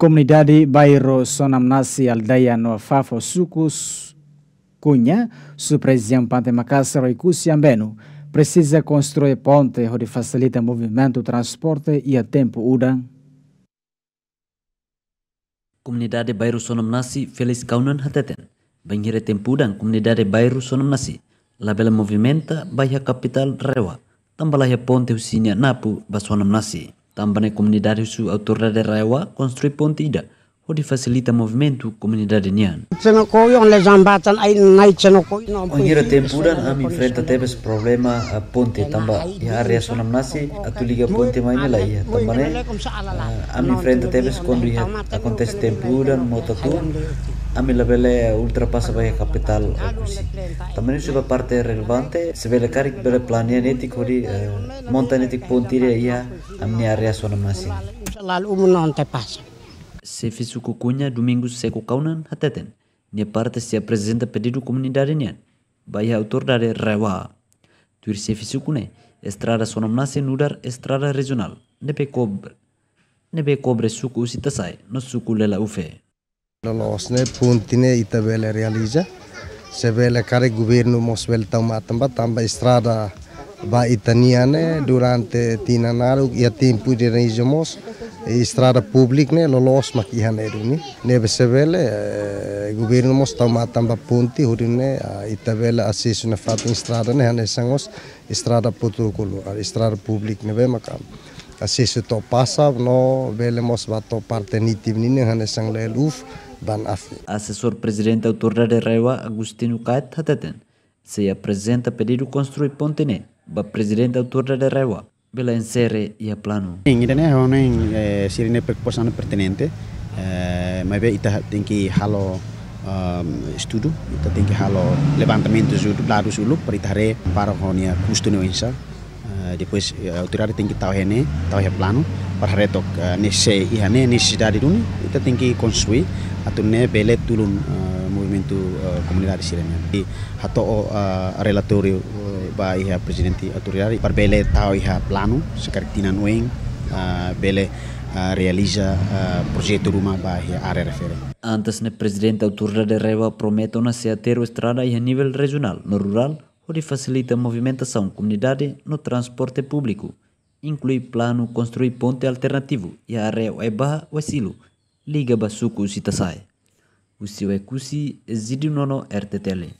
Comunidade Bairro Sonamnasi Aldeia Nova Sucos Cunha, Supresiampante Macassar e Cusiambeno, precisa construir ponte onde facilita movimento, transporte e a tempo udang. Comunidade Bairro Sonamnasi Feliz Kaunan Hateten, banheira e tempo udang Comunidade Bairro Sonamnasi, labela movimenta Bahia Capital Rewa, tambalaya ponte usinya Napu nasi Tampane comunidade su autoridade Raiwa construir ponte ida, onde facilita movimento comunidade nian. Ongira tempuran ami frente tebes problema a ponte tamba Di area sonam nasi atuliga ponte maina la ia tambane ami frente tebes kondo ia acontece tempuran motatu Ami la ultra ultrapasa via capital Tamani También es una parte relevante, se ve eh, ya, la caric bele planeanetic hori montanetic pontire ia amni area zona masin. Lal umunon te pasa. Se fisu kukunya domingos se kaunan hateten. Ni parte se presenta pedidu comunidade nian. Baia autor dare rewa. Tuir se fisu kune estrada zona masin nudar estrada regional. Nepe kobre. Nebe kobre suku usi no suku lela ufe. Lolosne puntine itabele realiza. Se ve la cara gobierno mosbel tamatamba tamba estrada ba itaniane durante tinanaru ya tiempo de realizamos e estrada pública ne los makihane runi. Nebe se vele eh, gobierno mos tamatamba punti hurine itabele asesuna fatin estrada ne hanesangos estrada putrukulu estrada pública ne ve kasi sa to pasab no velemos bato parte nitim nini hanesang leluf dan afi. Asesor Presidente Autor de Rewa, Agustino Caet Hateten, se apresenta pedido construir ponte ne, ba Presidente Autor de Rewa, bela encerre y a plano. Ingirene eh, honen sirine proposando pertinente, eh, mas ita tem halo um, estudo, ita tem halo levantamento do lado sulu para itare para honia custo no insa. Eh, depois a ya, autoridade tem que estar rene estar plano para retok eh, nesse e rene necessidade dun ita tem que construir atune bele tulun eh, movimento comunidade sirene e hato o relatorio ba iha presidente autoridade para bele tau iha plano sekartina noeng bele realiza projeto rumah ba iha área referente Antes ne presidente autoridade reva prometo na seater estrada e a nível regional, no rural, o facilita a movimentação comunidade no transporte público. Inclui plano construir ponte alternativo e a área é barra o asilo. Liga Basuco Sitasai. O seu é cusi exídio nono RTTL.